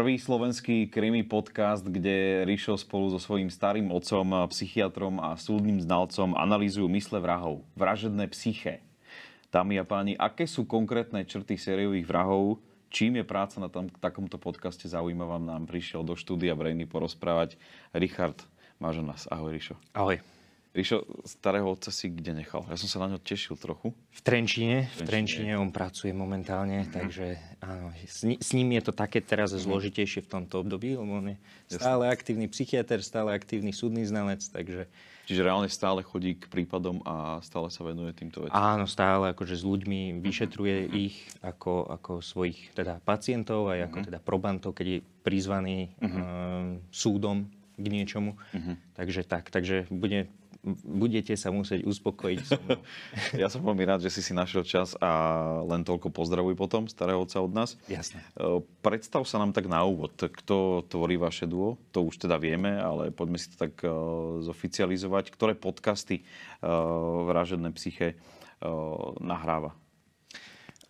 prvý slovenský krimi podcast, kde Rišo spolu so svojím starým otcom, psychiatrom a súdnym znalcom analýzujú mysle vrahov, vražedné psyché. Dámy a páni, aké sú konkrétne črty sériových vrahov, čím je práca na tom, takomto podcaste zaujímavá, nám prišiel do štúdia Brainy porozprávať Richard Mažonas. Ahoj, Rišo. Ahoj. Ríšo, starého otca si kde nechal? Ja som sa na ňo tešil trochu. V Trenčine, v trenčine on pracuje momentálne, mm-hmm. takže áno, s, ni- s ním je to také teraz mm-hmm. zložitejšie v tomto období, lebo on je stále Jasne. aktívny psychiatr, stále aktívny súdny znalec, takže... Čiže reálne stále chodí k prípadom a stále sa venuje týmto veciam? Áno, stále akože s ľuďmi mhm. vyšetruje mm-hmm. ich ako, ako svojich teda pacientov, aj ako mm-hmm. teda probantov, keď je prizvaný mm-hmm. e, súdom k niečomu. Mm-hmm. Takže tak, takže bude budete sa musieť uspokojiť so mnou. ja som veľmi rád, že si si našiel čas a len toľko pozdravuj potom starého otca od nás. Jasne. Predstav sa nám tak na úvod, kto tvorí vaše duo, to už teda vieme, ale poďme si to tak e, zoficializovať. Ktoré podcasty e, Vražené psyche e, nahráva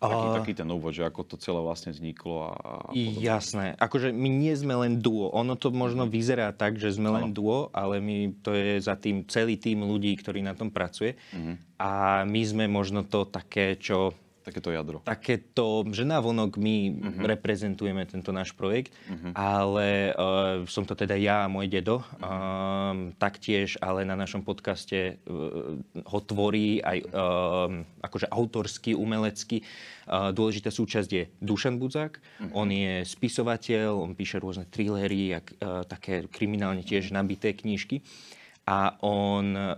taký, taký ten úvod, že ako to celé vlastne vzniklo. A, a Jasné. Akože my nie sme len duo. Ono to možno mhm. vyzerá tak, že sme ano. len duo, ale my, to je za tým celý tým ľudí, ktorí na tom pracuje. Uh-huh. A my sme možno to také, čo Takéto jadro. Takéto, že navonok my uh-huh. reprezentujeme tento náš projekt, uh-huh. ale uh, som to teda ja a môj dedo. Uh-huh. Um, taktiež, ale na našom podcaste uh, ho tvorí aj uh, akože autorský, umelecký. Uh, dôležitá súčasť je Dušan Budzák. Uh-huh. On je spisovateľ, on píše rôzne thrillery, ak, uh, také kriminálne tiež nabité knížky. A on uh,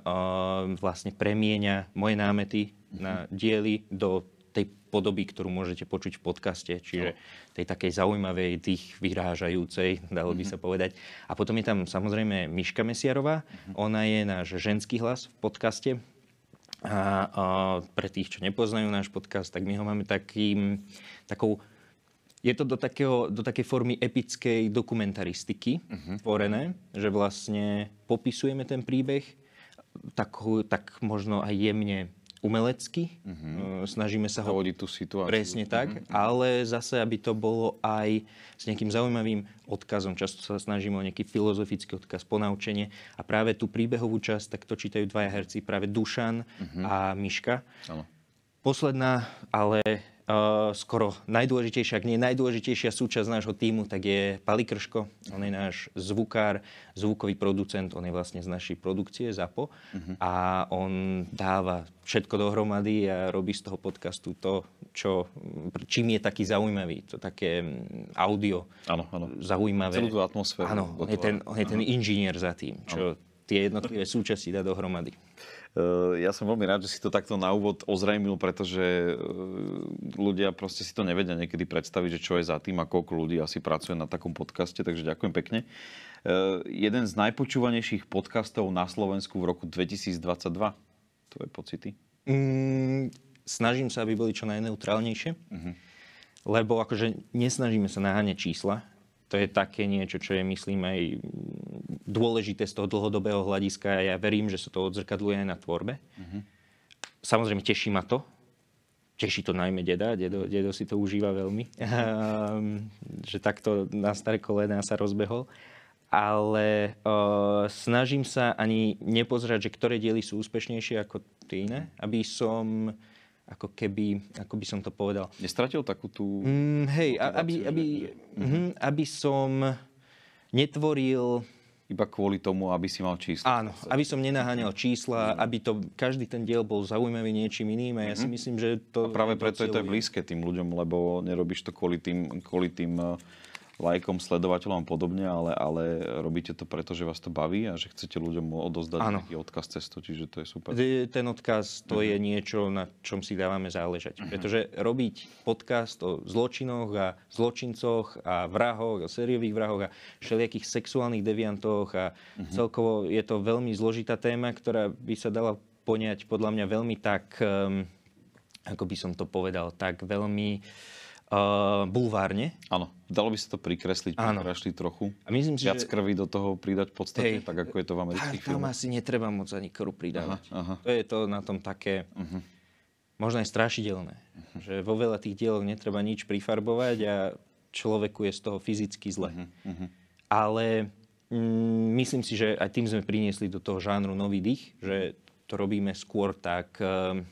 vlastne premieňa moje námety na diely do tej podoby, ktorú môžete počuť v podcaste, čiže no. tej takej zaujímavej, tých vyrážajúcej, dalo by mhm. sa povedať. A potom je tam samozrejme Miška Mesiarová, mhm. ona je náš ženský hlas v podcaste. A, a pre tých, čo nepoznajú náš podcast, tak my ho máme takým, takou je to do, takého, do takej formy epickej dokumentaristiky uh-huh. tvorené, že vlastne popisujeme ten príbeh tak, tak možno aj jemne umelecky. Mm-hmm. Snažíme sa ho... tú situáciu. Presne tak, mm-hmm. ale zase, aby to bolo aj s nejakým zaujímavým odkazom. Často sa snažíme o nejaký filozofický odkaz, ponaučenie. A práve tú príbehovú časť tak to čítajú dvaja herci, práve Dušan mm-hmm. a Miška. Ano. Posledná, ale Eh, skoro najdôležitejšia, ak nie najdôležitejšia súčasť nášho týmu, tak je Pali Krško. On je náš zvukár, zvukový producent, on je vlastne z našej produkcie ZAPO uh-huh. a on dáva všetko dohromady a robí z toho podcastu to, čo, čím je taký zaujímavý. To také mm, audio ano, ano. zaujímavé. Celú tú atmosféru. Áno, on je ten, on je ten inžinier za tým, čo tie jednotlivé súčasti dá dohromady. Eh, ja som veľmi rád, že si to takto na úvod ozrejmil, pretože eh, ľudia proste si to nevedia niekedy predstaviť, že čo je za tým a koľko ľudí asi pracuje na takom podcaste, takže ďakujem pekne. Eh, jeden z najpočúvanejších podcastov na Slovensku v roku 2022. Tvoje pocity? Mm, snažím sa, aby boli čo najneutrálnejšie, mm-hmm. lebo akože nesnažíme sa naháňať čísla. To je také niečo, čo je, myslím, aj dôležité z toho dlhodobého hľadiska a ja verím, že sa to odzrkadluje aj na tvorbe. Mm-hmm. Samozrejme, teší ma to. Teší to najmä deda, dedo, dedo si to užíva veľmi, ehm, že takto na staré kolená sa rozbehol. Ale uh, snažím sa ani nepozerať, že ktoré diely sú úspešnejšie ako tie iné, aby som ako keby, ako by som to povedal. Nestratil takú tú... Mm, hej, aby, aby, že... mm, aby som netvoril iba kvôli tomu, aby si mal čísla. Áno, aby som nenaháňal čísla, mhm. aby to každý ten diel bol zaujímavý niečím iným a ja si mhm. myslím, že to... A práve preto je to blízke tým ľuďom, lebo nerobíš to kvôli tým, kvôli tým eh, lajkom, sledovateľom a podobne, ale, ale robíte to preto, že vás to baví a že chcete ľuďom odozdať ano. nejaký odkaz cez to, čiže to je super. Ten odkaz to uh-huh. je mhm. niečo, na čom si dávame záležať. Uh-huh. Pretože robiť podcast o zločinoch a zločincoch a vrahoch, o sériových vrahoch a všelijakých sexuálnych deviantoch a uh-huh. celkovo je to veľmi zložitá téma, ktorá by sa dala poňať podľa mňa veľmi tak, um, ako by som to povedal, tak veľmi... Uh, uh, bulvárne. Áno, dalo by sa to prikresliť, prikrašliť trochu. A myslím si, Viac že... krvi do toho pridať podstatne, Hej, tak ako je to v amerických filmoch. Tam asi netreba moc ani krv pridávať. Aha, aha. To je to na tom také... Uh-huh. Možno aj strašidelné, uh-huh. že vo veľa tých dieloch netreba nič prifarbovať a človeku je z toho fyzicky zle. Uh-huh. Ale mm, myslím si, že aj tým sme priniesli do toho žánru nový dých, že to robíme skôr tak um,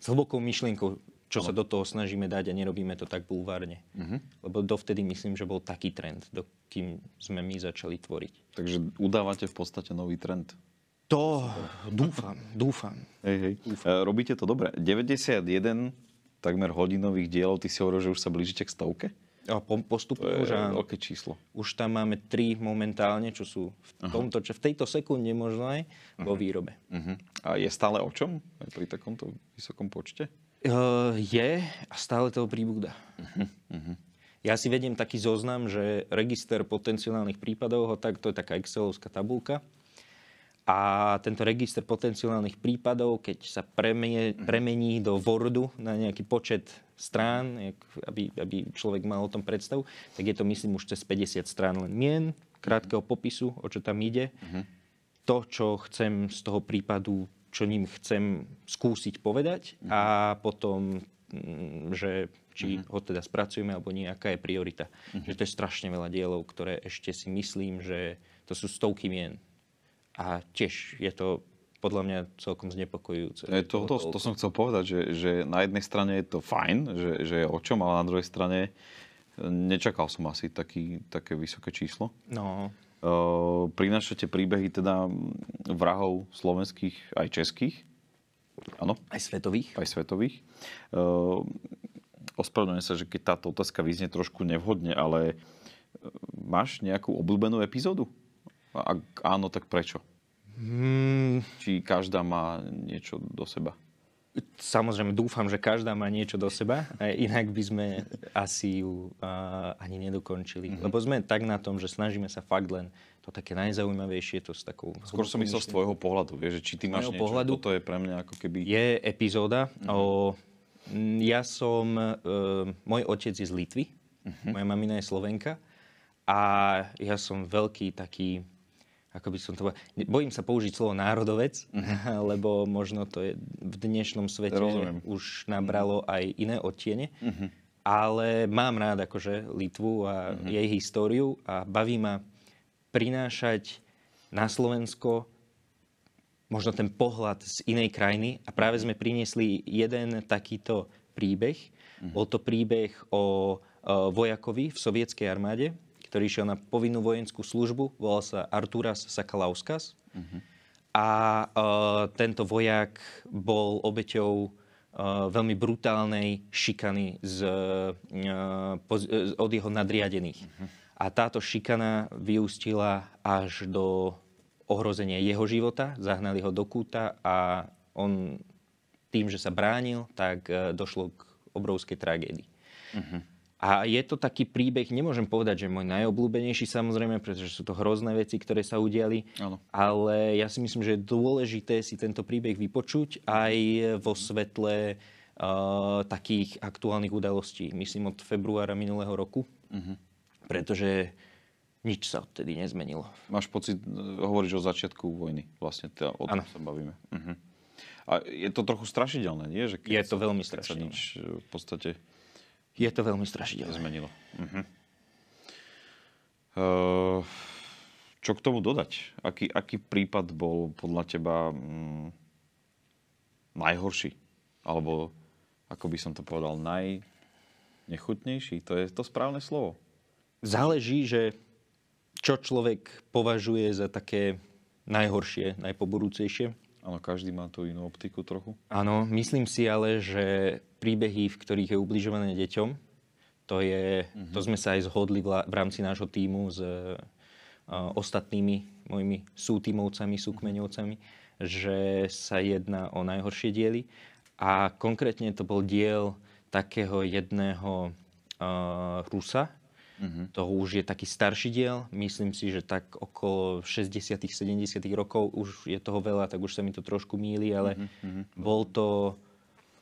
s hlbokou myšlienkou, čo ale... No. sa do toho snažíme dať a nerobíme to tak bulvárne. Uh-huh. Lebo dovtedy myslím, že bol taký trend, dokým sme my začali tvoriť. Takže udávate v podstate nový trend. To dúfam, dúfam. Hej, hej. Dúfam. E, robíte to dobre. 91 takmer hodinových dielov, ty si hovoril, že už sa blížite k stovke? A po, je už áno. Aké číslo? Už tam máme tri momentálne, čo sú v tomto, čo v tejto sekunde možno aj uh-huh. vo mhm. výrobe. Uh-huh. A je stále o čom? Aj pri takomto vysokom počte? Eh, je a stále toho príbuda. Uh-huh, uh-huh. Ja si vediem taký zoznam, že register potenciálnych prípadov, tak to je taká excelovská tabulka. A tento register potenciálnych prípadov, keď sa premie, mhm. premení do Wordu na nejaký počet strán, aby, aby človek mal o tom predstavu, tak je to myslím už cez 50 strán len mien, krátkeho popisu, o čo tam ide. Uh-huh. To, čo chcem z toho prípadu čo ním chcem skúsiť povedať a mhm. potom, mm, že či mhm. ho teda spracujeme alebo nie, aká je priorita. Uh-huh. Že to je strašne veľa dielov, ktoré ešte si myslím, že to sú stovky mien. A tiež je to podľa mňa celkom znepokojujúce. E, to, to, to som chcel povedať, že, že na jednej strane je to fajn, že, že je o čom, ale na druhej strane nečakal som asi taký, také vysoké číslo. No. Eh, prinášate príbehy teda vrahov slovenských aj českých. Áno. Aj svetových. Aj svetových. Eh, ospravedlňujem sa, že keď táto otázka vyznie trošku nevhodne, ale eh, máš nejakú obľúbenú epizódu? Ak áno, tak prečo? Hmm. Či každá má niečo do seba? Samozrejme, dúfam, že každá má niečo do seba, inak by sme asi ju uh, ani nedokončili. Mm-hmm. Lebo sme tak na tom, že snažíme sa fakt len to také najzaujímavejšie, to s takou... Skôr som myslel z tvojho pohľadu, vieš, či ty máš niečo, pohľadu, toto je pre mňa ako keby... Je epizóda mm-hmm. o... Ja som... Uh, môj otec je z Litvy, mm-hmm. moja mamina je Slovenka a ja som veľký taký ako by som to bojím sa použiť slovo národovec, mhm. lebo možno to je v dnešnom svete Rozumiem. už nabralo mhm. aj iné odtiene. Uh-huh. Ale mám rád akože Litvu a uh-huh. jej históriu a baví ma prinášať na Slovensko možno ten pohľad z inej krajiny a práve sme priniesli jeden takýto príbeh. Uh-huh. Bol to príbeh o vojakovi v sovietskej armáde, ktorý išiel na povinnú vojenskú službu, volal sa Arturas Sakalauskas. Uh-huh. A uh, tento vojak bol obeťou uh, veľmi brutálnej šikany z, uh, poz, uh, od jeho nadriadených. Uh-huh. A táto šikana vyústila až do ohrozenia jeho života, zahnali ho do kúta a on tým, že sa bránil, tak uh, došlo k obrovskej tragédii. Uh-huh. A je to taký príbeh, nemôžem povedať, že môj najobľúbenejší samozrejme, pretože sú to hrozné veci, ktoré sa udiali, ano. ale ja si myslím, že je dôležité si tento príbeh vypočuť aj vo svetle uh, takých aktuálnych udalostí. Myslím od februára minulého roku, uh-huh. pretože nič sa odtedy nezmenilo. Máš pocit, eh, hovoríš o začiatku vojny, vlastne teda o tom ano. sa bavíme. Uh-huh. A je to trochu strašidelné, nie? Že je to veľmi strašidelné. nič eh, v podstate je to veľmi strašidelné. Zmenilo. Uh-huh. Uh, čo k tomu dodať? Aký, aký prípad bol podľa teba mm, najhorší? Alebo, ako by som to povedal, najnechutnejší? To je to správne slovo. Záleží, že čo človek považuje za také najhoršie, najpoborúcejšie. Áno, každý má tú inú optiku trochu. Áno, myslím si ale, že príbehy, v ktorých je ubližované deťom, to, je, uh-huh. to sme sa aj zhodli v rámci nášho týmu s uh, ostatnými mojimi sútimovcami, súkmeňovcami, že sa jedná o najhoršie diely. A konkrétne to bol diel takého jedného uh, Rusa, Mm-hmm. To už je taký starší diel. Myslím si, že tak okolo 60 70 rokov už je toho veľa, tak už sa mi to trošku míli, ale mm-hmm, mm-hmm. bol to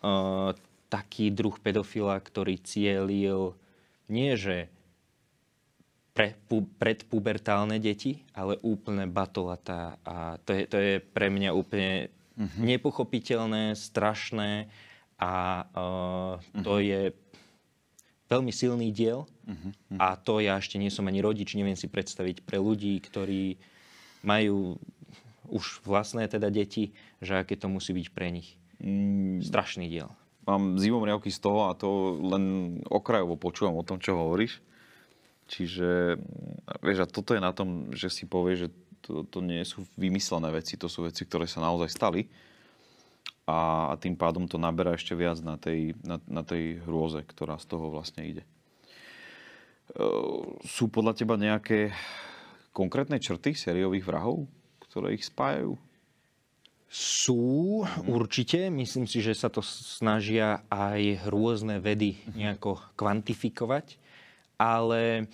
uh, taký druh pedofila, ktorý cielil nie, že pre, pu, predpubertálne deti, ale úplne batolata. A to je, to je pre mňa úplne mm-hmm. nepochopiteľné, strašné a uh, mm-hmm. to je veľmi silný diel uh-huh, a to ja ešte nie som ani rodič, neviem si predstaviť pre ľudí, ktorí majú už vlastné teda deti, že aké to musí byť pre nich. Mm. Strašný diel. Mám zimom riavky z toho a to len okrajovo počúvam o tom, čo hovoríš. Čiže, vieš, a toto je na tom, že si povie, že to, to nie sú vymyslené veci, to sú veci, ktoré sa naozaj stali a, tým pádom to naberá ešte viac na tej, na, na tej hrôze, ktorá z toho vlastne ide. E, sú podľa teba nejaké konkrétne črty sériových vrahov, ktoré ich spájajú? Sú mhm. určite, myslím si, že sa to snažia aj rôzne vedy nejako kvantifikovať, ale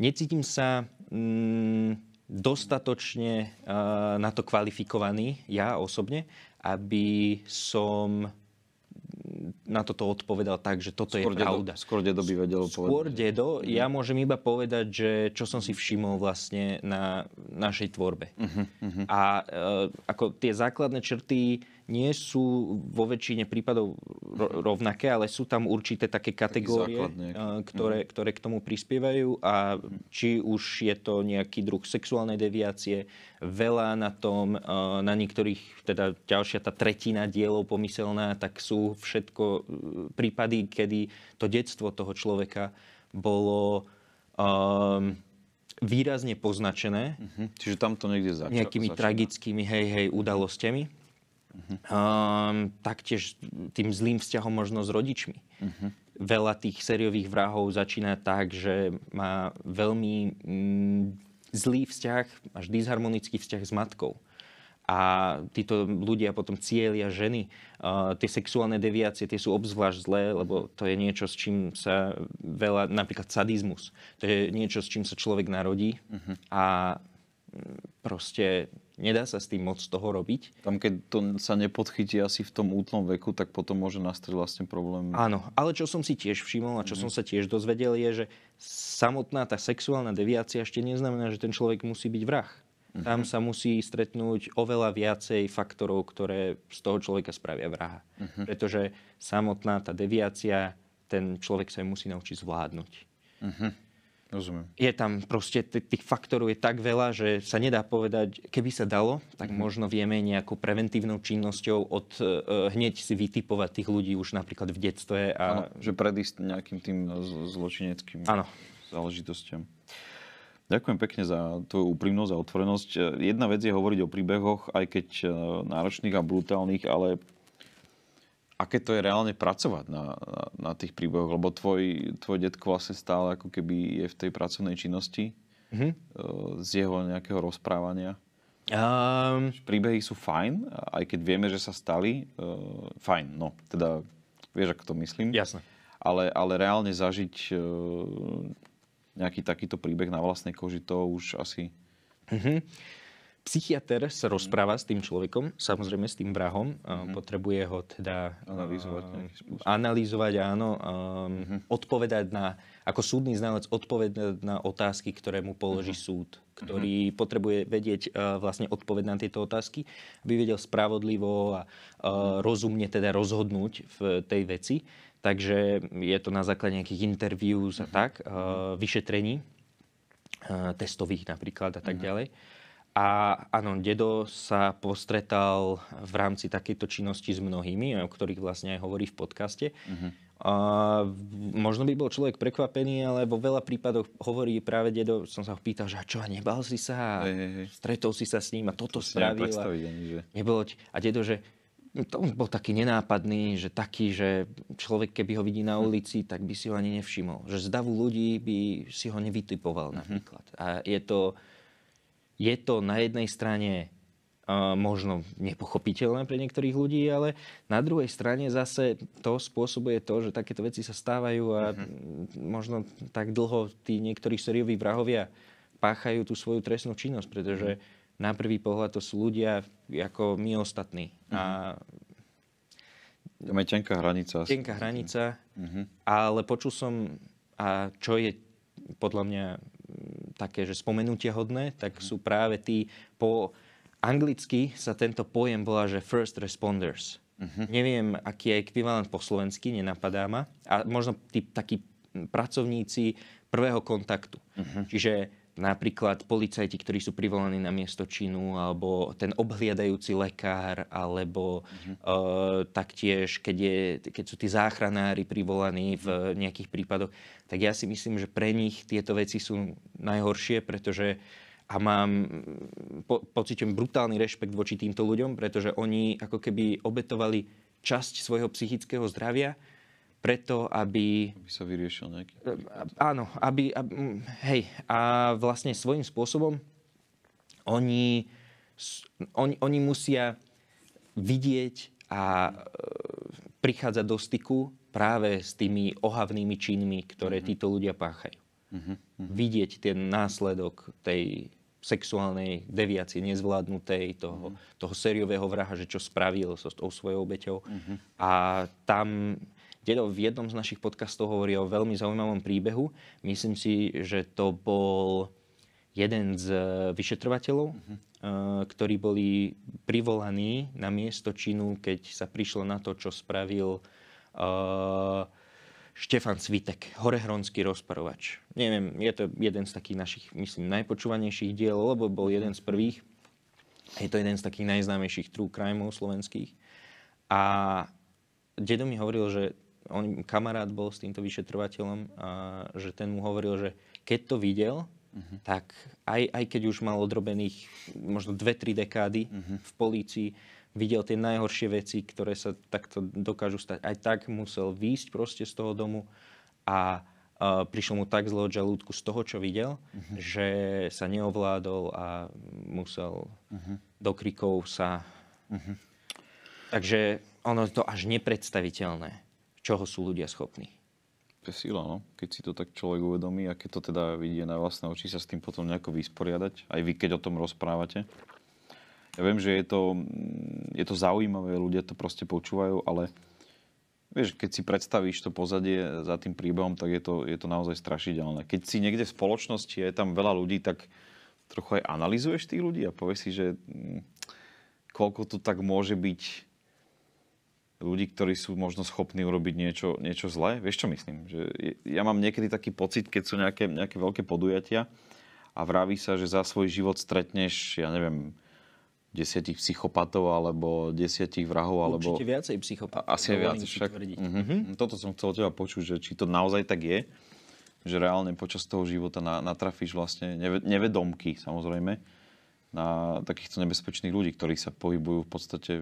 necítim sa mm, dostatočne e, na to kvalifikovaný, ja osobne, be some na toto odpovedal tak, že toto skôr je dedo, pravda. Skôr dedo by vedel povedať. Skôr dedo, mhm. ja môžem iba povedať, že čo som si všimol vlastne na našej tvorbe. Uh-huh, uh-huh. A uh, ako tie základné črty nie sú vo väčšine prípadov rovnaké, ale sú tam určité také kategórie, e, ktoré, ktoré k tomu prispievajú a či už je to nejaký druh sexuálnej deviácie, veľa na tom, e, na niektorých, teda ďalšia tá tretina dielov pomyselná, tak sú všetko všetko e, prípady, kedy to detstvo toho človeka bolo um, výrazne poznačené. Uh-huh. Čiže tam to niekde začalo. Nejakými začína. tragickými, hej, hej, mhm. udalostiami. Uh-huh. Um, ehm, taktiež tým zlým vzťahom možno s rodičmi. Uh-huh. Veľa tých sériových vrahov začína tak, že má veľmi mm, zlý vzťah, až disharmonický vzťah s matkou a títo ľudia potom cieľia ženy. Uh, tie sexuálne deviácie, tie sú obzvlášť zlé, lebo to je niečo, s čím sa veľa, napríklad sadizmus, to je niečo, s čím sa človek narodí uh-huh. a mm, proste nedá sa s tým moc toho robiť. Tam, keď to sa nepodchytí asi v tom útlom veku, tak potom môže nastrieť vlastne problém. Áno, ale čo som si tiež všimol a čo mm. som sa tiež dozvedel je, že samotná tá sexuálna deviácia ešte neznamená, že ten človek musí byť vrah. Mhm. Tam sa musí stretnúť oveľa viacej faktorov, ktoré z toho človeka spravia vraha. Uh-huh. Pretože samotná tá deviácia, ten človek sa ju musí naučiť zvládnuť. Uh-huh. Rozumiem. Je tam proste, t- tých faktorov je tak veľa, že sa nedá povedať, keby sa dalo, tak uh-huh. možno vieme nejakou preventívnou činnosťou od uh, hneď si vytipovať tých ľudí už napríklad v detstve. A... Ano, že predísť nejakým tým zločineckým záležitostiam. Ďakujem pekne za tvoju úprimnosť a otvorenosť. Jedna vec je hovoriť o príbehoch, aj keď e, náročných a brutálnych, ale aké to je reálne pracovať na, na, na tých príbehoch, lebo tvoj, tvoj detko vlastne stále ako keby je v tej pracovnej činnosti mm-hmm. z jeho nejakého rozprávania. Um... Príbehy sú fajn, aj keď vieme, že sa stali, uh, fajn, no, teda vieš, ako to myslím. Jasne. Ale, ale reálne zažiť uh, nejaký takýto príbeh na vlastnej koži, to už asi... Mm-hmm. Psychiatr sa rozpráva s tým človekom, samozrejme s tým vrahom, mm-hmm. potrebuje ho teda analyzovať analyzovať áno, mm-hmm. odpovedať na, ako súdny znalec odpovedať na otázky, ktoré mu položí mm-hmm. súd, ktorý mm-hmm. potrebuje vedieť vlastne odpoveď na tieto otázky, aby vedel spravodlivo a mm-hmm. rozumne teda rozhodnúť v tej veci. Takže je to na základe nejakých interviú a mhm. tak, uh, vyšetrení, uh, testových napríklad a tak mhm. ďalej. A áno, dedo sa postretal v rámci takejto činnosti s mnohými, o ktorých vlastne aj hovorí v podcaste. Uh-huh. A možno by bol človek prekvapený, ale vo veľa prípadoch hovorí práve dedo, som sa ho pýtal, že a čo, nebal si sa? hey, hey. Stretol si sa s ním a toto to spravil. A, nebolo ti, a dedo, že No to bol taký nenápadný, že taký, že človek, keby ho vidí na hm. ulici, tak by si ho ani nevšimol. Že z davu ľudí by si ho nevytipoval mhm. napríklad. A je to, je to na jednej strane uh, možno nepochopiteľné pre niektorých ľudí, ale na druhej strane zase to spôsobuje to, že takéto veci sa stávajú a uh-huh. možno tak dlho tí niektorí sérioví vrahovia páchajú tú svoju trestnú činnosť, pretože uh-huh na prvý pohľad to sú ľudia ako my ostatní. Mm-hmm. A tam je tenká hranica. Tenká hranica, uh-huh. ale počul som, a čo je podľa mňa mm, také, že spomenutie hodné, tak uh-huh. sú práve tí, po anglicky sa tento pojem volá, že first responders. Uh-huh. Neviem, aký je ekvivalent po slovensky, nenapadá ma. A možno tí takí mm, pracovníci prvého kontaktu. Uh-huh. Čiže Napríklad policajti, ktorí sú privolaní na miesto činu, alebo ten obhliadajúci lekár, alebo uh-huh. e, taktiež, keď, je, keď sú tí záchranári privolaní v nejakých prípadoch, tak ja si myslím, že pre nich tieto veci sú najhoršie, pretože a mám, mm, po, pocitom brutálny rešpekt voči týmto ľuďom, pretože oni ako keby obetovali časť svojho psychického zdravia, preto, aby... Aby sa vyriešil nejaký... Áno, aby, aby... Hej, a vlastne svojím spôsobom oni, oni, oni musia vidieť a e, prichádzať do styku práve s tými ohavnými činmi, ktoré uh-huh. títo ľudia páchajú. Uh-huh. Uh-huh. Vidieť ten následok tej sexuálnej deviácie nezvládnutej, toho, uh-huh. toho sériového vraha, že čo spravil so s tou svojou obeťou. Uh-huh. A tam Dedo v jednom z našich podcastov hovorí o veľmi zaujímavom príbehu. Myslím si, že to bol jeden z eh, vyšetrovateľov, mhm. eh, ktorí boli privolaní na miesto činu, keď sa prišlo na to, čo spravil uh, Štefan Svitek, horehronský rozparovač. Neviem, je to jeden z takých našich, myslím, najpočúvanejších diel, lebo bol mhm. jeden z prvých. Je to jeden z takých najznámejších true crimeov slovenských. A dedo mi hovoril, že on, kamarát bol s týmto vyšetrovateľom, a, že ten mu hovoril, že keď to videl, uh-huh. tak aj, aj keď už mal odrobených možno 2-3 dekády uh-huh. v polícii, videl tie najhoršie veci, ktoré sa takto dokážu stať. Aj tak musel výjsť proste z toho domu a a prišlo mu tak zlo od žalúdku z toho, čo videl, uh-huh. že sa neovládol a musel uh-huh. do krikov sa... Uh-huh. Takže ono je to až nepredstaviteľné čoho sú ľudia schopní. To je sila, no? keď si to tak človek uvedomí a keď to teda vidie na vlastné oči, sa s tým potom nejako vysporiadať, aj vy, keď o tom rozprávate. Ja viem, že je to, mm, je to zaujímavé, ľudia to proste počúvajú, ale vieš, keď si predstavíš to pozadie za tým príbehom, tak je to, je to naozaj strašidelné. Keď si niekde v spoločnosti a je tam veľa ľudí, tak trochu aj analizuješ tých ľudí a povieš si, že mm, koľko to tak môže byť ľudí, ktorí sú možno schopní urobiť niečo, niečo zlé. Vieš, čo myslím? Že ja mám niekedy taký pocit, keď sú nejaké, nejaké veľké podujatia a vraví sa, že za svoj život stretneš, ja neviem, desiatich psychopatov alebo desiatich vrahov. Alebo... Určite viacej psychopatov. Asi aj Však... Mm-hmm. Toto som chcel teba počuť, že či to naozaj tak je, že reálne počas toho života natrafíš vlastne nevedomky, samozrejme, na takýchto nebezpečných ľudí, ktorí sa pohybujú v podstate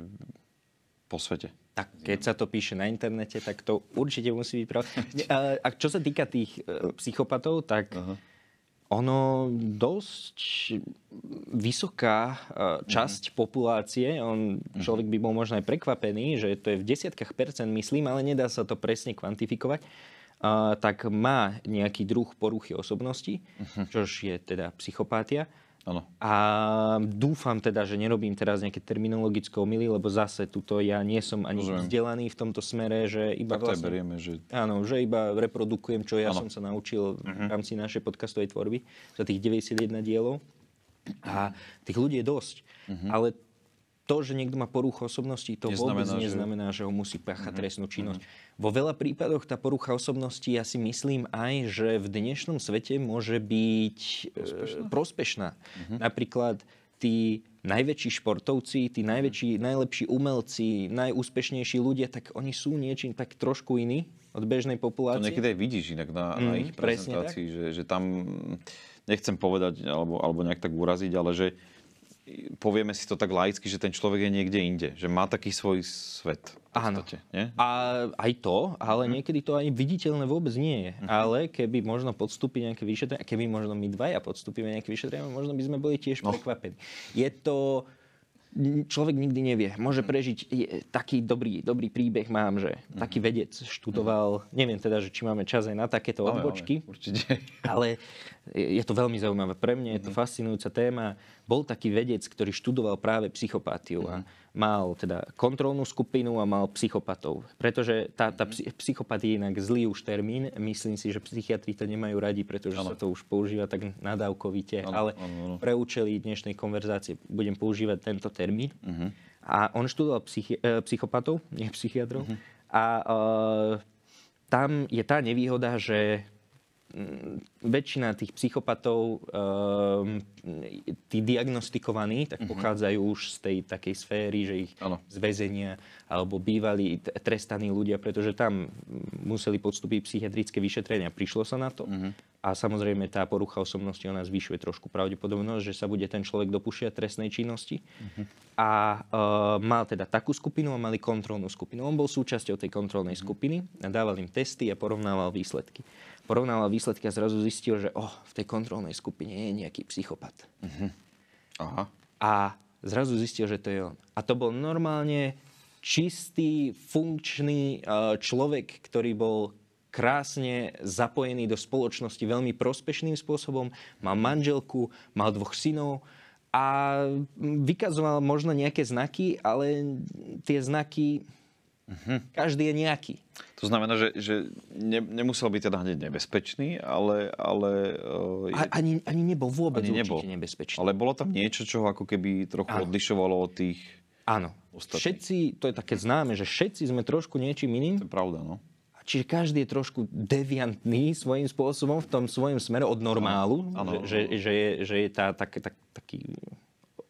po svete. Tak keď sa to píše na internete, tak to určite musí byť pravda. A čo sa týka tých e, psychopatov, tak uh-huh. ono dosť vysoká e, časť uh-huh. populácie, on, mhm. človek by bol možno aj prekvapený, že to je v desiatkách percent, myslím, ale nedá sa to presne kvantifikovať, e, tak má nejaký druh poruchy osobnosti, uh-huh. čož je teda psychopatia. Ano. A dúfam teda, že nerobím teraz nejaké terminologické omily, lebo zase tuto ja nie som ani Rozumiem. vzdelaný v tomto smere, že iba tak vlastne, berieme, že... Áno, že iba reprodukujem, čo ja ano. som sa naučil uh-huh. v mhm. rámci našej podcastovej tvorby za tých 91 dielov. A tých ľudí je dosť. Uh-huh. Ale to, že niekto má poruchu osobnosti, to neznamená, vôbec neznamená, že... že ho musí páchať uh-huh. trestnú činnosť. Uh-huh. Vo veľa prípadoch tá porucha osobnosti, ja si myslím aj, že v dnešnom svete môže byť prospešná. E, prospešná. Uh-huh. Napríklad tí najväčší športovci, tí najväčší, najlepší umelci, najúspešnejší ľudia, tak oni sú niečím tak trošku iní od bežnej populácie. To niekedy aj vidíš inak na, mm, na ich prezentácii, že, že tam, nechcem povedať alebo, alebo nejak tak uraziť, ale že povieme si to tak laicky, že ten človek je niekde inde, že má taký svoj svet. Áno. A aj to, ale mm. niekedy to aj viditeľné vôbec nie je. Mm. Ale keby možno podstúpiť nejaké vyšetrenie, keby možno my dvaja podstúpime nejaké vyšetrenie, možno by sme boli tiež no. prekvapení. Je to človek nikdy nevie. Môže mhm. prežiť je, taký dobrý, dobrý príbeh mám, že mm-hmm. taký vedec študoval, mhm. neviem teda, že či máme čas aj na takéto ale, odbočky. Ale, určite. Ale je to veľmi zaujímavé pre mňa, mm-hmm. je to mhm. fascinujúca téma. Bol taký vedec, ktorý študoval práve psychopatiu mm-hmm. a mal teda kontrolnú skupinu a mal psychopatov. Pretože tá, tá psychopat je inak zlý už termín. Myslím si, že psychiatri to nemajú radi, pretože ano. sa to už používa tak nadávkovite. Ano, Ale ano, ano. pre účely dnešnej konverzácie budem používať tento termín. Uh-huh. A on študoval psychi- e, psychopatov, nie psychiatrov. Uh-huh. A uh, tam je tá nevýhoda, že Mm, väčšina tých psychopatov, ehm, tí diagnostikovaní, tak mm-hmm. pochádzajú už z tej takej sféry, že ich ano. z väzenia alebo bývali trestaní ľudia, pretože tam museli podstúpiť psychiatrické vyšetrenia. Prišlo sa na to. Mm-hmm. A samozrejme tá porucha osobnosti ona zvyšuje trošku pravdepodobnosť, že sa bude ten človek dopušiať trestnej činnosti. Mhm. A ehm, mal teda takú skupinu a mali kontrolnú skupinu. On bol súčasťou tej kontrolnej mhm. skupiny a dával im testy a porovnával výsledky porovnával výsledky a zrazu zistil, že oh, v tej kontrolnej skupine je nejaký psychopat. Uh-huh. Aha. A zrazu zistil, že to je on. A to bol normálne čistý, funkčný e, človek, ktorý bol krásne zapojený do spoločnosti veľmi prospešným spôsobom, mal manželku, mal dvoch synov a vykazoval možno nejaké znaky, ale tie znaky Mm-hmm. Každý je nejaký. To znamená, že, že ne, nemusel byť teda hneď nebezpečný, ale... ale uh, je... ani, ani nebol vôbec ani nebol. nebezpečný. Ale bolo tam niečo, čo ho ako keby trochu ano. odlišovalo od tých Áno. Všetci, to je také známe, že všetci sme trošku niečím iným. To je pravda, no. Čiže každý je trošku deviantný svojím spôsobom v tom svojom smere od normálu, ano. Že, že, že je, že je tá, tak, tak, taký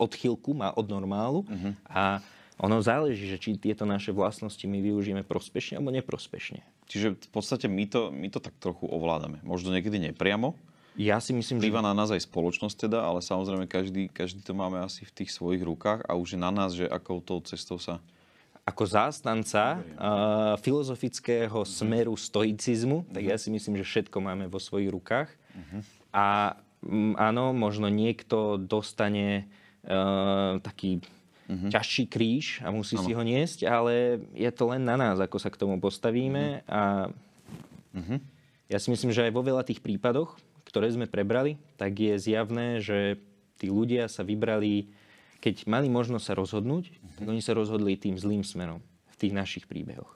odchýlku má od normálu. Uh-huh. A ono záleží, že či tieto naše vlastnosti my využijeme prospešne alebo neprospešne. Čiže v podstate my to, my to tak trochu ovládame. Možno niekedy nepriamo. Ja si myslím, že... na nás aj spoločnosť teda, ale samozrejme každý, každý to máme asi v tých svojich rukách a už je na nás, že akou tou cestou sa ako zástanca uh, filozofického mhm. smeru stoicizmu, uh-huh. tak ja mhm. si myslím, že všetko máme vo svojich rukách. Uh-huh. A m, mm, áno, možno niekto dostane uh, taký uh-huh. ťažší kríž a musí ano. si ho niesť, ale je to len na nás, ako sa k tomu postavíme. Uh-huh. A uh-huh. ja si myslím, že aj vo veľa tých prípadoch, ktoré sme prebrali, tak je zjavné, že tí ľudia sa vybrali, keď mali možnosť sa rozhodnúť, uh-huh. tak oni sa rozhodli tým zlým smerom v tých našich príbehoch.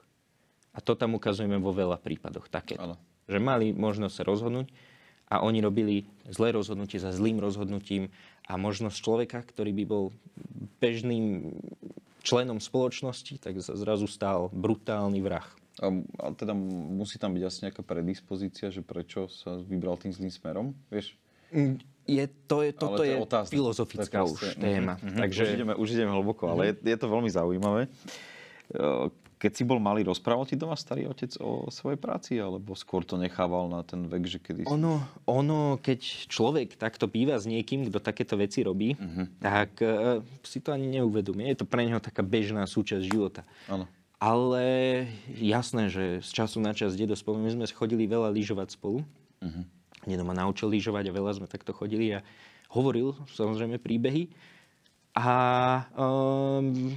A to tam ukazujeme vo veľa prípadoch také. Ano. Že mali možnosť sa rozhodnúť, a oni robili zlé rozhodnutie za zlým rozhodnutím a možnosť človeka, ktorý by bol bežným členom spoločnosti, tak zrazu stal brutálny vrah. A, a teda musí tam byť asi nejaká predispozícia, že prečo sa vybral tým zlým smerom, vieš? Mm, je, to je, toto to je, otázka, filozofická už téma. Mm-hmm. Takže... Už, ideme, už ideme hlboko, ale mm-hmm. je, je to veľmi zaujímavé. Keď si bol malý, rozprával ti doma starý otec o svojej práci, alebo skôr to nechával na ten vek, že kedy... Ono, ono keď človek takto býva s niekým, kto takéto veci robí, uh-huh. tak uh, si to ani neuvedomí. Je to pre neho taká bežná súčasť života. Ano. Ale jasné, že z času na čas dedo spolu, my sme chodili veľa lyžovať spolu. Uh-huh. Dedo ma naučil lyžovať a veľa sme takto chodili a hovoril samozrejme príbehy. A um,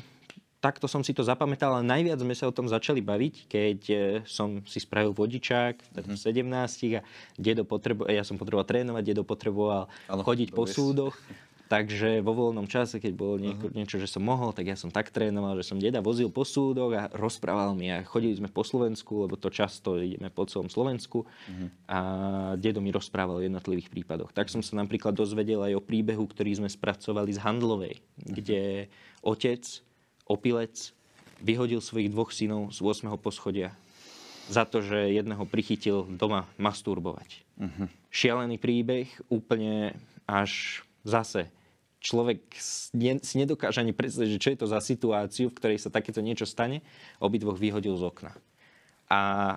takto som si to zapamätal ale najviac sme sa o tom začali baviť, keď e, som si spravil vodičák, teda v 17 mhm. a dedo potrebo- ja som potreboval trénovať, dedo potreboval ano, chodiť po súdoch. Takže vo voľnom čase, keď bolo mhm. nieko, uh-huh. niečo, že som mohol, tak ja som tak trénoval, že som deda vozil po súdoch a rozprával mi a chodili sme po Slovensku, lebo to často ideme po celom Slovensku uh-huh. a dedo mi rozprával o jednotlivých prípadoch. Tak som sa napríklad dozvedel aj o príbehu, ktorý sme spracovali z Handlovej, uh-huh. kde otec opilec vyhodil svojich dvoch synov z 8. poschodia za to, že jedného prichytil doma masturbovať. Uh-huh. Šialený príbeh, úplne až zase človek si nedokáže ani predstaviť, že čo je to za situáciu, v ktorej sa takéto niečo stane, obidvoch vyhodil z okna. A e,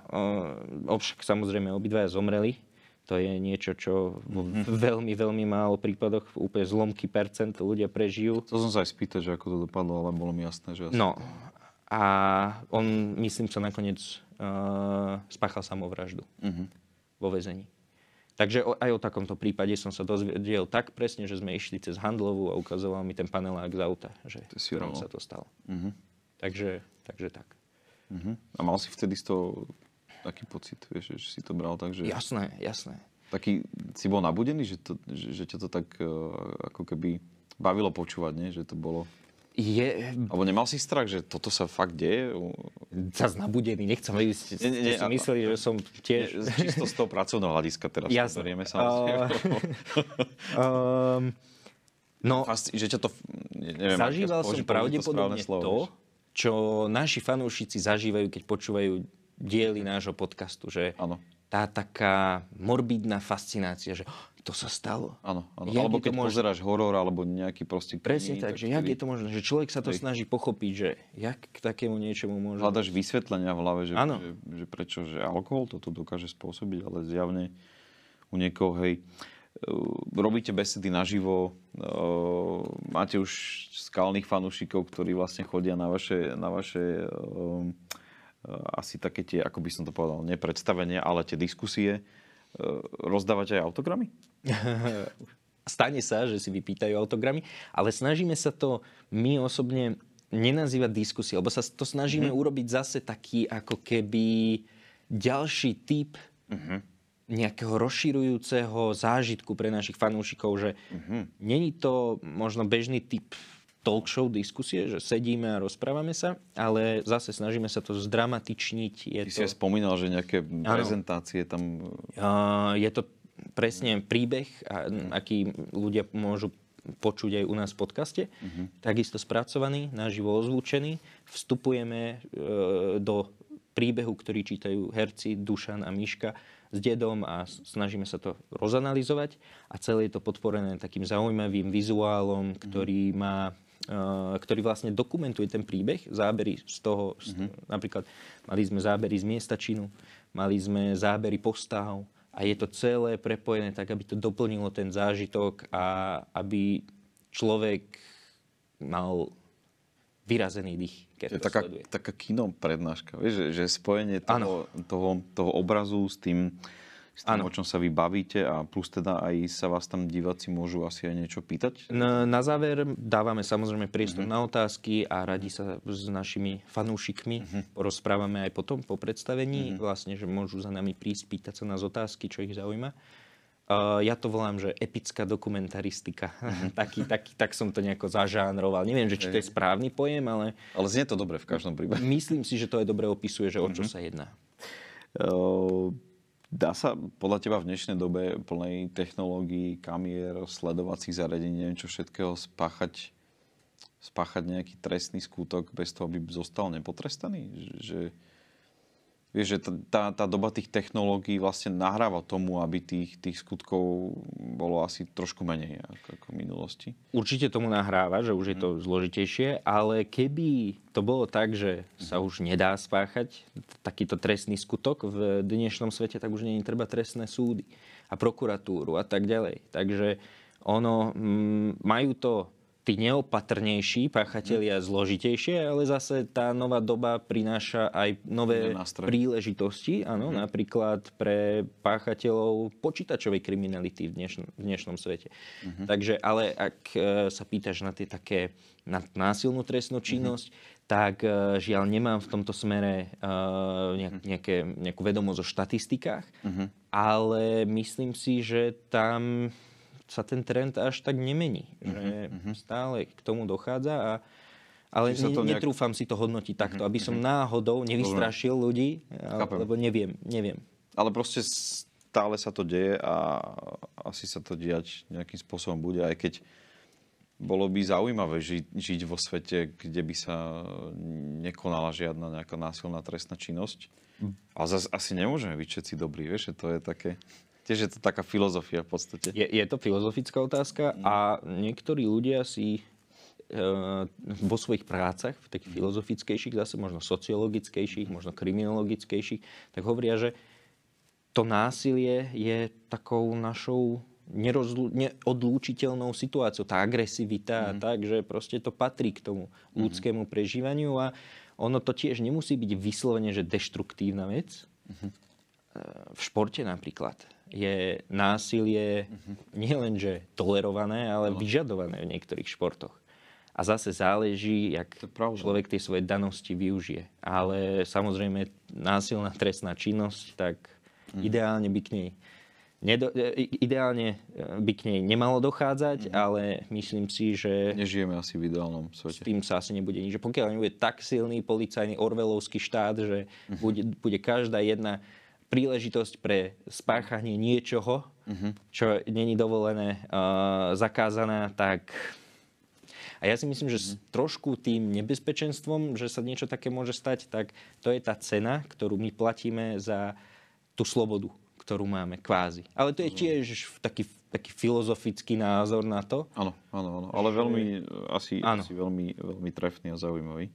obšak samozrejme obidvaja zomreli, to je niečo, čo mhm. v veľmi, veľmi málo prípadoch, v úplne zlomky percent ľudia prežijú. To som sa aj spýtať, že ako to dopadlo, ale bolo mi jasné, že... Asi... No. A on, myslím, sa nakoniec uh, spáchal samovraždu uh-huh. vo väzení. Takže aj o takomto prípade som sa dozvedel tak presne, že sme išli cez handlovú a ukazoval mi ten panelák z auta, že to si tam sa to stalo. Uh-huh. Takže, takže tak. Uh-huh. A mal si vtedy z toho taký pocit, vieš, že si to bral tak, že... Jasné, jasné. Taký, si bol nabudený, že, to, že, že ťa to tak uh, ako keby bavilo počúvať, nie? Že to bolo... Je... Alebo nemal si strach, že toto sa fakt deje? Zas nabudený, nechcem, aby ste, ste nie, si mysleli, a... že som tiež... Nie, čisto z toho pracovného hľadiska teraz. Jasné. Vieme samozrejme. Uh... um... No, Fast, že ťa to, neviem, zažíval som pravdepodobne to, to, čo naši fanúšici zažívajú, keď počúvajú diely nášho podcastu, že ano. tá taká morbidná fascinácia, že to sa stalo. Áno, alebo keď môže... pozeráš horor, alebo nejaký proste... Presne tak, tak že jak je to možné, že človek sa to Ej. snaží pochopiť, že jak k takému niečomu môže... Hľadaš vysvetlenia v hlave, že, že, že prečo, že alkohol toto dokáže spôsobiť, ale zjavne u niekoho, hej, e, robíte besedy naživo, e, máte už skalných fanúšikov, ktorí vlastne chodia na vaše, na vaše um, Eh, asi také tie, ako by som to povedal, nepredstavenie ale tie diskusie. Eh, rozdávate aj autogramy? Stane sa, že si vypýtajú autogramy, ale snažíme sa to my osobne nenazývať diskusie, lebo sa to snažíme mm-hmm. urobiť zase taký ako keby ďalší typ mm-hmm. nejakého rozširujúceho zážitku pre našich fanúšikov, že mm-hmm. není to možno bežný typ talk show diskusie, že sedíme a rozprávame sa, ale zase snažíme sa to zdramatičniť. Je Ty to... si aj spomínal, že nejaké ano. prezentácie tam... Uh, je to presne príbeh, aký ľudia môžu počuť aj u nás v podcaste. Uh-huh. Takisto spracovaný, naživo ozvučený. Vstupujeme uh, do príbehu, ktorý čítajú herci Dušan a Miška s dedom a snažíme sa to rozanalizovať a celé je to podporené takým zaujímavým vizuálom, mhm. ktorý má ktorý vlastne dokumentuje ten príbeh, zábery z toho, mm-hmm. napríklad mali sme zábery z miesta činu, mali sme zábery postav a je to celé prepojené tak, aby to doplnilo ten zážitok a aby človek mal vyrazený dých, keď to taká, sleduje. Taká kino prednáška, vieš, že, že spojenie toho, toho, toho obrazu s tým, s tým, ano. o čom sa vy bavíte a plus teda aj sa vás tam diváci môžu asi aj niečo pýtať? Na, na záver dávame samozrejme priestor uh-huh. na otázky a radi sa s našimi fanúšikmi uh-huh. porozprávame aj potom po predstavení, uh-huh. vlastne, že môžu za nami prísť, pýtať sa nás otázky, čo ich zaujíma. Uh, ja to volám, že epická dokumentaristika. taký, taký, tak som to nejako zažánroval. Neviem, že či to je správny pojem, ale... Ale znie to dobre v každom prípade. Myslím si, že to aj dobre opisuje, že o čo sa jedná. Uh, Dá sa podľa teba v dnešnej dobe plnej technológií, kamier, sledovacích zariadení, neviem čo všetkého, spáchať, spáchať nejaký trestný skutok bez toho, aby zostal nepotrestaný? Že, Vieš, že tá, tá doba tých technológií vlastne nahráva tomu, aby tých, tých skutkov bolo asi trošku menej ako, ako v minulosti. Určite tomu nahráva, že už je to mhm. zložitejšie, ale keby to bolo tak, že sa mhm. už nedá spáchať takýto trestný skutok v dnešnom svete, tak už není treba trestné súdy a prokuratúru a tak ďalej. Takže ono, mm, majú to tí neopatrnejší páchatelia mm. zložitejšie, ale zase tá nová doba prináša aj nové príležitosti, áno, mm. napríklad pre páchateľov počítačovej kriminality v, dnešn- v dnešnom svete. Mm-hmm. Takže, ale ak e, sa pýtaš na tie také na násilnú trestnú mhm. činnosť, mm-hmm. tak e, žiaľ nemám v tomto smere e, mhm. nejaké, nejakú vedomosť o štatistikách, mm-hmm. ale myslím si, že tam sa ten trend až tak nemení. Že mm-hmm. stále k tomu dochádza a ale to nejak... netrúfam si to hodnotiť takto, mhm, aby som mhm. náhodou nevystrašil ľudí, ale, lebo neviem, neviem. Ale proste stále sa to deje a asi sa to diať nejakým spôsobom bude, aj keď bolo by zaujímavé ži- žiť vo svete, kde by sa nekonala žiadna nejaká násilná trestná činnosť. Mm. A zase asi nemôžeme byť všetci dobrí, vieš, že to je také tiež je to taká filozofia v podstate. Je, je to filozofická otázka mm. a niektorí ľudia si eh, vo svojich prácach, v takých mm. filozofickejších, zase možno sociologickejších, možno kriminologickejších, tak hovoria, že to násilie je takou našou nerozlu- neodlúčiteľnou situáciou. Tá agresivita mm. a tak, že proste to patrí k tomu mm-hmm. ľudskému prežívaniu a ono to tiež nemusí byť vyslovene, že deštruktívna vec. Mm-hmm. Eh, v športe napríklad je násilie mhm. nielen, že tolerované, ale vyžadované v niektorých športoch. A zase záleží, jak človek tie svoje danosti využije. Ale samozrejme, násilná trestná činnosť, tak mhm. ideálne by k nej Nedo, e, ideálne e, by k nej nemalo dochádzať, mm ale myslím si, že... Nežijeme asi v ideálnom svete. S tým sa asi nebude nič. Pokiaľ nebude tak silný policajný orvelovský štát, že mm bude, bude každá jedna príležitosť pre spáchanie niečoho, uh-huh. čo není dovolené, uh, zakázané, tak... A ja si myslím, že uh-huh. s mhm. trošku tým nebezpečenstvom, že sa niečo také môže stať, tak to je tá cena, ktorú my platíme za tú slobodu, ktorú máme, kvázi. Ale to je mhm. tiež taký taký filozofický názor na to. Áno, áno, áno. Ale veľmi, asi, áno. asi veľmi, veľmi trefný a zaujímavý.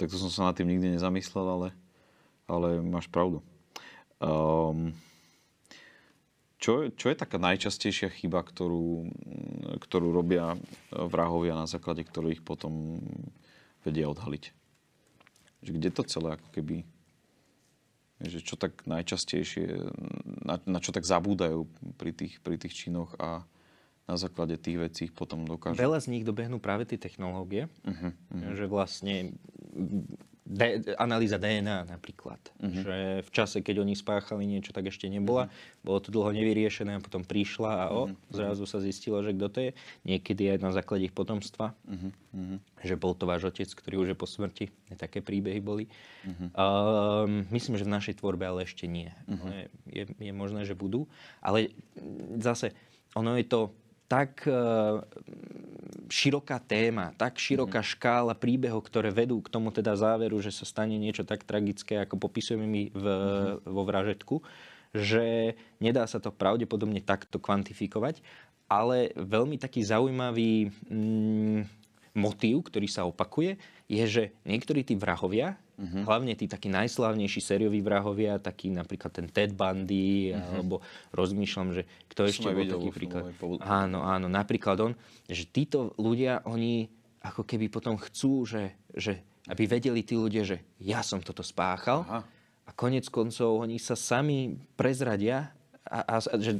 Tak to som sa nad tým nikdy nezamyslel, ale, ale máš pravdu. Um, čo, čo je taká najčastejšia chyba, ktorú, mm, ktorú robia e, vrahovia, na základe ktorých potom vedia odhaliť? Že kde to celé ako keby... Že čo tak najčastejšie, na, na čo tak zabúdajú pri tých, pri tých činoch a na základe tých vecí potom dokážu... Veľa z nich dobehnú práve tie technológie, uh-huh, uh-huh. že vlastne D- analýza DNA napríklad. Uh-huh. Že v čase, keď oni spáchali niečo, tak ešte nebola. Uh-huh. Bolo to dlho nevyriešené a potom prišla a o, uh-huh. zrazu sa zistilo, že kto to je. Niekedy aj na základe ich potomstva. Uh-huh. uh-huh. Že bol to váš otec, ktorý už je po smrti. Také príbehy boli. Uh-huh. Um, myslím, že v našej tvorbe ale ešte nie. Uh-huh. Je, je možné, že budú. Ale zase, ono je to tak eh, široká téma, tak široká mhm. škála príbehov, ktoré vedú k tomu teda záveru, že sa stane niečo tak tragické, ako popisujeme my v, mhm. vo vražetku, že nedá sa to pravdepodobne takto kvantifikovať, ale veľmi taký zaujímavý mm, motív, ktorý sa opakuje, je, že niektorí tí vrahovia Mm-hmm. Hlavne tí takí najslavnejší sérioví vrahovia, taký napríklad ten Ted Bundy, mm-hmm. alebo rozmýšľam, že kto Som ešte bol taký príklad. Áno, áno, napríklad on, že títo ľudia, oni ako keby potom chcú, že, že aby vedeli tí ľudia, že ja som toto spáchal Aha. a konec koncov oni sa sami prezradia a, a, a že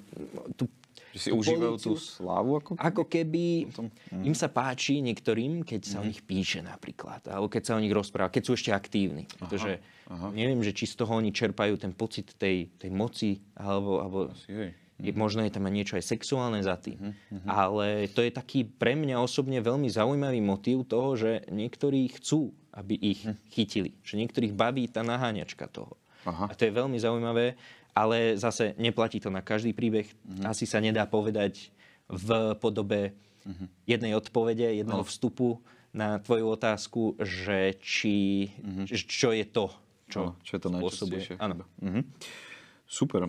tú že si užívajú tú slávu? Ako, ako keby tom, mhm. im sa páči niektorým, keď sa mm. o mhm. nich píše napríklad, alebo keď sa o nich rozpráva, keď sú ešte aktívni. Pretože aha, neviem, že či z toho oni čerpajú ten pocit tej, tej moci, alebo, alebo Asi, Je, mm. možno je tam aj niečo aj sexuálne za tým. mm Ale to je taký pre mňa osobne veľmi zaujímavý motív toho, že niektorí chcú, aby ich mm. chytili. Že niektorých baví tá naháňačka toho. Aha. A to je veľmi zaujímavé ale zase neplatí to na každý príbeh. Mm-hmm. Asi sa nedá povedať v podobe mm-hmm. jednej odpovede, jedného no. vstupu na tvoju otázku, že či, mm-hmm. čo je to, čo, no, čo je to spôsobuje. Áno. Mm-hmm. Super. E,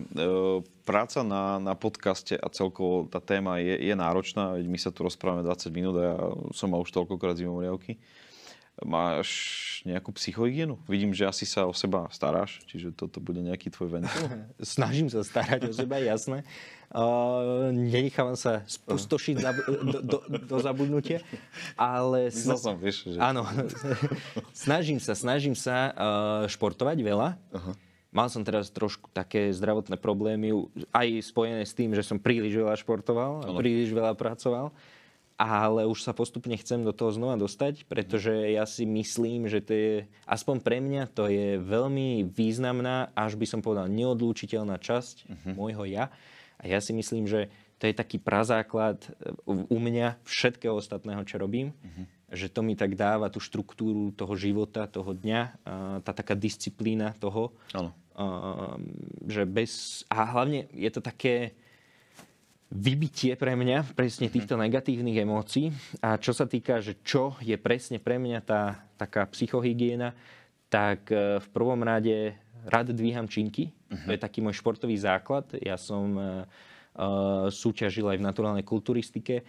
práca na, na podcaste a celkovo tá téma je, je náročná, veď my sa tu rozprávame 20 minút a ja som mal už toľkokrát zimomriavky. riavky Máš nejakú psychohygienu? Vidím, že asi sa o seba staráš, čiže toto bude nejaký tvoj ventil. Snažím sa starať o seba, jasné. Uh, nenechávam sa spustošiť do, do, do zabudnutia, ale... sna- som, vieš, že... Áno, snažím sa, snažím sa uh, športovať veľa. Uh-huh. Mal som teraz trošku také zdravotné problémy, aj spojené s tým, že som príliš veľa športoval, ano. príliš veľa pracoval. Uh, ale už sa postupne chcem do toho znova dostať, pretože ja si myslím, že to je, aspoň pre mňa, to je veľmi významná, až by som povedal, neodlúčiteľná časť uh-huh. môjho ja. A ja si myslím, že to je taký prazáklad e, u mňa všetkého ostatného, čo robím, uh-huh. že to mi tak dáva tú štruktúru toho života, toho dňa, tá taká disciplína toho. ano. Že bez... A hlavne je to také vybitie pre mňa presne mhm. týchto negatívnych emócií. A čo sa týka, že čo je presne pre mňa tá taká psychohygiena, tak e, v prvom rade rád dvíham činky. Uh-huh. To je taký môj športový základ. Ja som uh, súťažil aj v naturálnej kulturistike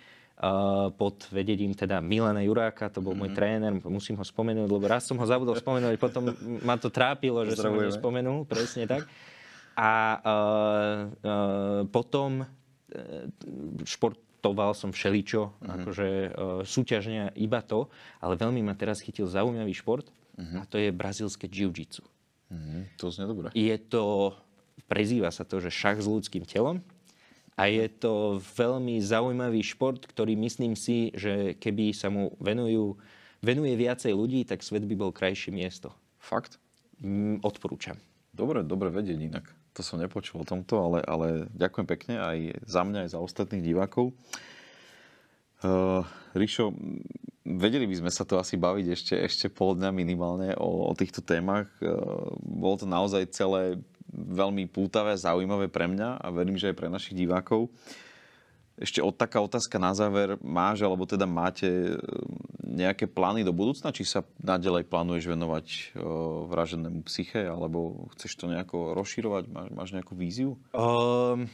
pod vedením teda Milana Juráka, to bol mm-hmm. môj mhm. tréner, musím ho spomenúť, lebo raz som ho zabudol spomenúť, potom ma to trápilo, že som ho nespomenul, presne tak. A uh, uh, potom E, športoval som všeličo, uh-huh. akože e, súťažne iba to, ale veľmi ma teraz chytil zaujímavý šport uh-huh. a to je brazilské jiu-jitsu. Uh-huh. To znie dobre. Je to, prezýva sa to, že šach s ľudským telom a je to veľmi zaujímavý šport, ktorý myslím si, že keby sa mu venujú, venuje viacej ľudí, tak svet by bol krajšie miesto. Fakt? Mm, odporúčam. Dobre, dobre vedieť inak. To som nepočul o tomto, ale, ale ďakujem pekne aj za mňa, aj za ostatných divákov. Uh, eh, Rišo, vedeli by sme sa tu asi baviť ešte, ešte pol dňa minimálne o, o týchto témach. Uh, bolo to naozaj celé veľmi pútavé, zaujímavé pre mňa a verím, že aj pre našich divákov. Uh, ešte od taká otázka na záver. Máš alebo teda máte eh, nejaké plány do budúcna? Či sa nadalej plánuješ venovať eh, vraženému psyche? Alebo chceš to nejako rozširovať? Máš, máš nejakú víziu? Um,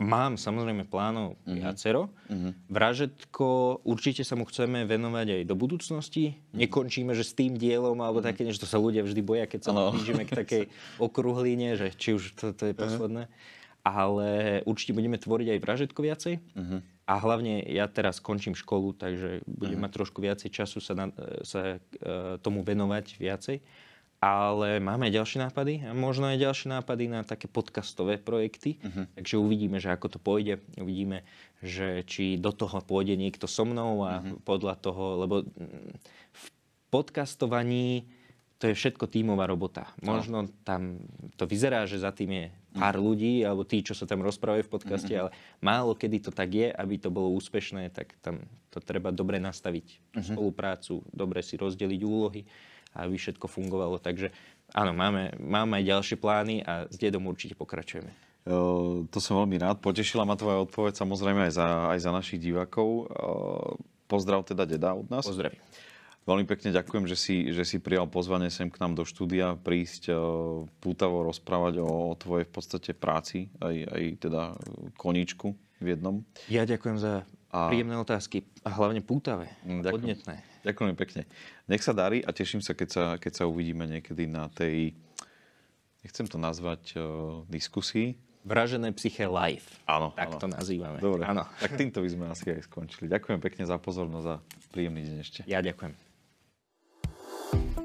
mám samozrejme plánov uh-huh. viacero. Uh-huh. Mhm. Vražetko určite sa mu chceme venovať aj do budúcnosti. Uh-huh. Nekončíme, že s tým dielom alebo uh-huh. také, že to sa ľudia vždy boja, keď sa no. blížime k takej okruhline, že či už to, to je posledné. Uh-huh ale určite budeme tvoriť aj vražetko viacej. Uh-huh. A hlavne ja teraz končím školu, takže budem uh-huh. mať trošku viacej času sa, na, sa uh, tomu venovať viacej. Ale máme aj ďalšie nápady a možno aj ďalšie nápady na také podcastové projekty. Uh-huh. Takže uvidíme, že ako to pôjde. Uvidíme, že či do toho pôjde niekto so mnou a uh-huh. podľa toho, lebo v podcastovaní to je všetko tímová robota. Možno tam to vyzerá, že za tým je pár mm. ľudí, alebo tí, čo sa tam rozprávajú v podcaste, mm-hmm. ale málo kedy to tak je, aby to bolo úspešné, tak tam to treba dobre nastaviť, mm-hmm. spoluprácu, dobre si rozdeliť úlohy aby všetko fungovalo. Takže áno, máme, máme aj ďalšie plány a s dedom určite pokračujeme. to som veľmi rád. Potešila ma tvoja odpoveď, samozrejme aj za, aj za našich divákov. pozdrav teda deda od nás. Pozdravím. Veľmi pekne ďakujem, že si, že si prijal pozvanie sem k nám do štúdia prísť e, pútavo rozprávať o, o tvojej v podstate práci, aj, aj teda e, koníčku v jednom. Ja ďakujem za a... príjemné otázky a hlavne pútavé, mm, ďakujem. podnetné. Ďakujem pekne. Nech sa darí a teším sa, keď sa, keď sa uvidíme niekedy na tej, nechcem to nazvať, uh, diskusii. Vražené psyche live. Áno. Tak áno. to nazývame. Dobre, áno. tak týmto by sme asi aj skončili. Ďakujem pekne za pozornosť a príjemný deň ešte. Ja ďakujem. Thank you.